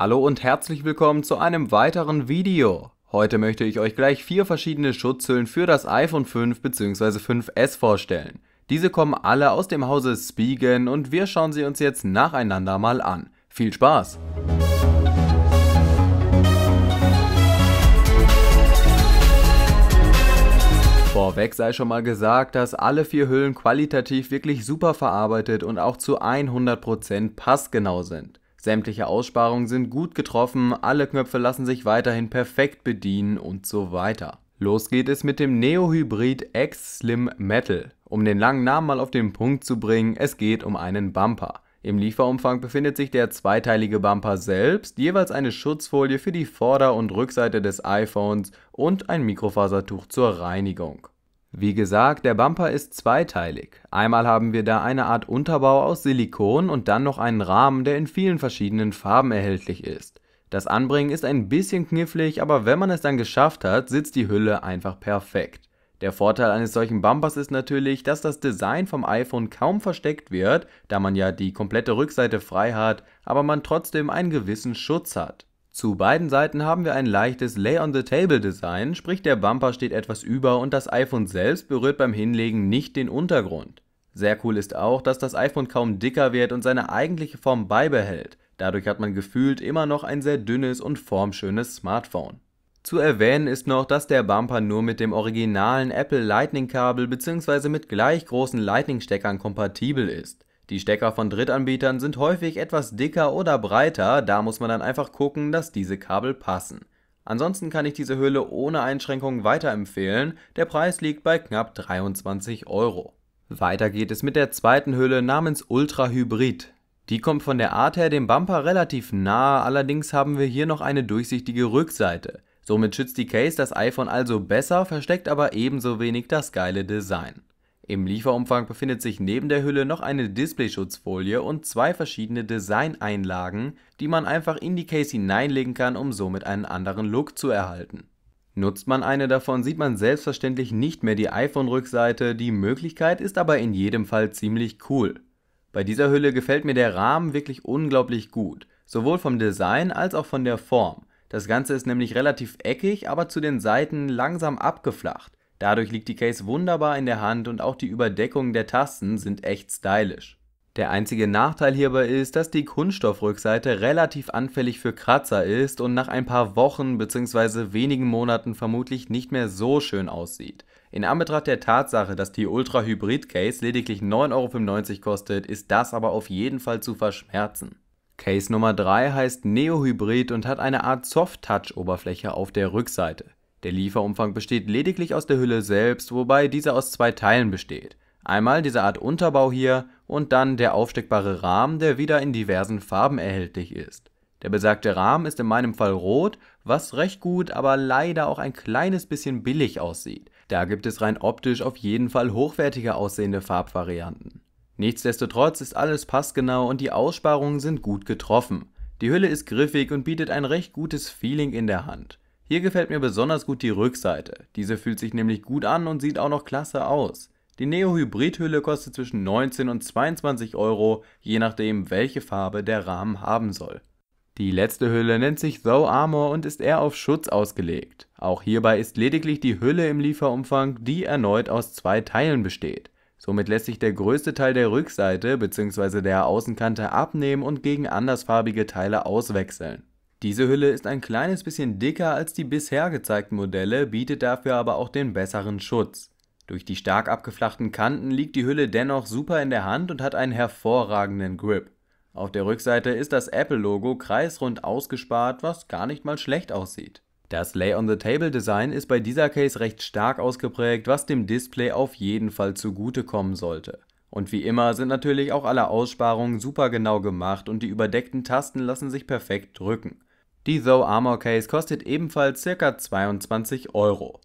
Hallo und herzlich willkommen zu einem weiteren Video. Heute möchte ich euch gleich vier verschiedene Schutzhüllen für das iPhone 5 bzw. 5S vorstellen. Diese kommen alle aus dem Hause Spigen und wir schauen sie uns jetzt nacheinander mal an. Viel Spaß! Vorweg sei schon mal gesagt, dass alle vier Hüllen qualitativ wirklich super verarbeitet und auch zu 100% passgenau sind. Sämtliche Aussparungen sind gut getroffen, alle Knöpfe lassen sich weiterhin perfekt bedienen und so weiter. Los geht es mit dem Neo-Hybrid X Slim Metal. Um den langen Namen mal auf den Punkt zu bringen, es geht um einen Bumper. Im Lieferumfang befindet sich der zweiteilige Bumper selbst, jeweils eine Schutzfolie für die Vorder- und Rückseite des iPhones und ein Mikrofasertuch zur Reinigung. Wie gesagt, der Bumper ist zweiteilig. Einmal haben wir da eine Art Unterbau aus Silikon und dann noch einen Rahmen, der in vielen verschiedenen Farben erhältlich ist. Das Anbringen ist ein bisschen knifflig, aber wenn man es dann geschafft hat, sitzt die Hülle einfach perfekt. Der Vorteil eines solchen Bumpers ist natürlich, dass das Design vom iPhone kaum versteckt wird, da man ja die komplette Rückseite frei hat, aber man trotzdem einen gewissen Schutz hat. Zu beiden Seiten haben wir ein leichtes Lay-on-the-Table-Design, sprich der Bumper steht etwas über und das iPhone selbst berührt beim Hinlegen nicht den Untergrund. Sehr cool ist auch, dass das iPhone kaum dicker wird und seine eigentliche Form beibehält. Dadurch hat man gefühlt immer noch ein sehr dünnes und formschönes Smartphone. Zu erwähnen ist noch, dass der Bumper nur mit dem originalen Apple Lightning-Kabel bzw. mit gleich großen Lightning-Steckern kompatibel ist. Die Stecker von Drittanbietern sind häufig etwas dicker oder breiter, da muss man dann einfach gucken, dass diese Kabel passen. Ansonsten kann ich diese Hülle ohne Einschränkungen weiterempfehlen, der Preis liegt bei knapp 23 Euro. Weiter geht es mit der zweiten Hülle namens Ultra Hybrid. Die kommt von der Art her dem Bumper relativ nahe, allerdings haben wir hier noch eine durchsichtige Rückseite. Somit schützt die Case das iPhone also besser, versteckt aber ebenso wenig das geile Design. Im Lieferumfang befindet sich neben der Hülle noch eine Displayschutzfolie und zwei verschiedene Designeinlagen, die man einfach in die Case hineinlegen kann, um somit einen anderen Look zu erhalten. Nutzt man eine davon, sieht man selbstverständlich nicht mehr die iPhone-Rückseite, die Möglichkeit ist aber in jedem Fall ziemlich cool. Bei dieser Hülle gefällt mir der Rahmen wirklich unglaublich gut, sowohl vom Design als auch von der Form. Das Ganze ist nämlich relativ eckig, aber zu den Seiten langsam abgeflacht. Dadurch liegt die Case wunderbar in der Hand und auch die Überdeckungen der Tasten sind echt stylisch. Der einzige Nachteil hierbei ist, dass die Kunststoffrückseite relativ anfällig für Kratzer ist und nach ein paar Wochen bzw. wenigen Monaten vermutlich nicht mehr so schön aussieht. In Anbetracht der Tatsache, dass die Ultra Hybrid Case lediglich 9,95 Euro kostet, ist das aber auf jeden Fall zu verschmerzen. Case Nummer 3 heißt Neo Hybrid und hat eine Art Soft-Touch-Oberfläche auf der Rückseite. Der Lieferumfang besteht lediglich aus der Hülle selbst, wobei diese aus zwei Teilen besteht. Einmal diese Art Unterbau hier und dann der aufsteckbare Rahmen, der wieder in diversen Farben erhältlich ist. Der besagte Rahmen ist in meinem Fall rot, was recht gut, aber leider auch ein kleines bisschen billig aussieht. Da gibt es rein optisch auf jeden Fall hochwertiger aussehende Farbvarianten. Nichtsdestotrotz ist alles passgenau und die Aussparungen sind gut getroffen. Die Hülle ist griffig und bietet ein recht gutes Feeling in der Hand. Hier gefällt mir besonders gut die Rückseite. Diese fühlt sich nämlich gut an und sieht auch noch klasse aus. Die Neo Hybrid Hülle kostet zwischen 19 und 22 Euro, je nachdem welche Farbe der Rahmen haben soll. Die letzte Hülle nennt sich Throw Armor und ist eher auf Schutz ausgelegt. Auch hierbei ist lediglich die Hülle im Lieferumfang, die erneut aus zwei Teilen besteht. Somit lässt sich der größte Teil der Rückseite bzw. der Außenkante abnehmen und gegen andersfarbige Teile auswechseln. Diese Hülle ist ein kleines bisschen dicker als die bisher gezeigten Modelle, bietet dafür aber auch den besseren Schutz. Durch die stark abgeflachten Kanten liegt die Hülle dennoch super in der Hand und hat einen hervorragenden Grip. Auf der Rückseite ist das Apple-Logo kreisrund ausgespart, was gar nicht mal schlecht aussieht. Das Lay-on-the-Table-Design ist bei dieser Case recht stark ausgeprägt, was dem Display auf jeden Fall zugutekommen sollte. Und wie immer sind natürlich auch alle Aussparungen super genau gemacht und die überdeckten Tasten lassen sich perfekt drücken. Die Zoe Armor Case kostet ebenfalls ca. 22 Euro.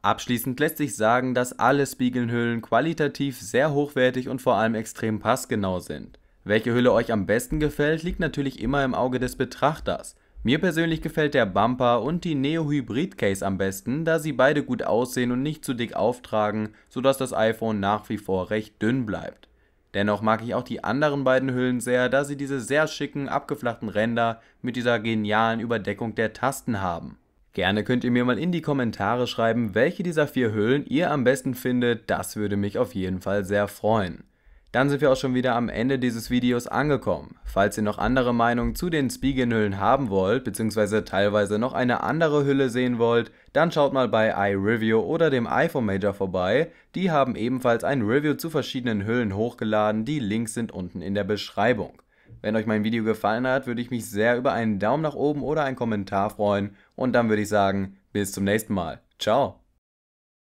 Abschließend lässt sich sagen, dass alle Spiegelhüllen qualitativ sehr hochwertig und vor allem extrem passgenau sind. Welche Hülle euch am besten gefällt, liegt natürlich immer im Auge des Betrachters. Mir persönlich gefällt der Bumper und die Neo Hybrid Case am besten, da sie beide gut aussehen und nicht zu dick auftragen, sodass das iPhone nach wie vor recht dünn bleibt. Dennoch mag ich auch die anderen beiden Hüllen sehr, da sie diese sehr schicken, abgeflachten Ränder mit dieser genialen Überdeckung der Tasten haben. Gerne könnt ihr mir mal in die Kommentare schreiben, welche dieser vier Hüllen ihr am besten findet, das würde mich auf jeden Fall sehr freuen. Dann sind wir auch schon wieder am Ende dieses Videos angekommen. Falls ihr noch andere Meinungen zu den Spigen-Hüllen haben wollt, beziehungsweise teilweise noch eine andere Hülle sehen wollt, dann schaut mal bei iReview oder dem iPhone Major vorbei. Die haben ebenfalls ein Review zu verschiedenen Hüllen hochgeladen, die Links sind unten in der Beschreibung. Wenn euch mein Video gefallen hat, würde ich mich sehr über einen Daumen nach oben oder einen Kommentar freuen und dann würde ich sagen, bis zum nächsten Mal. Ciao!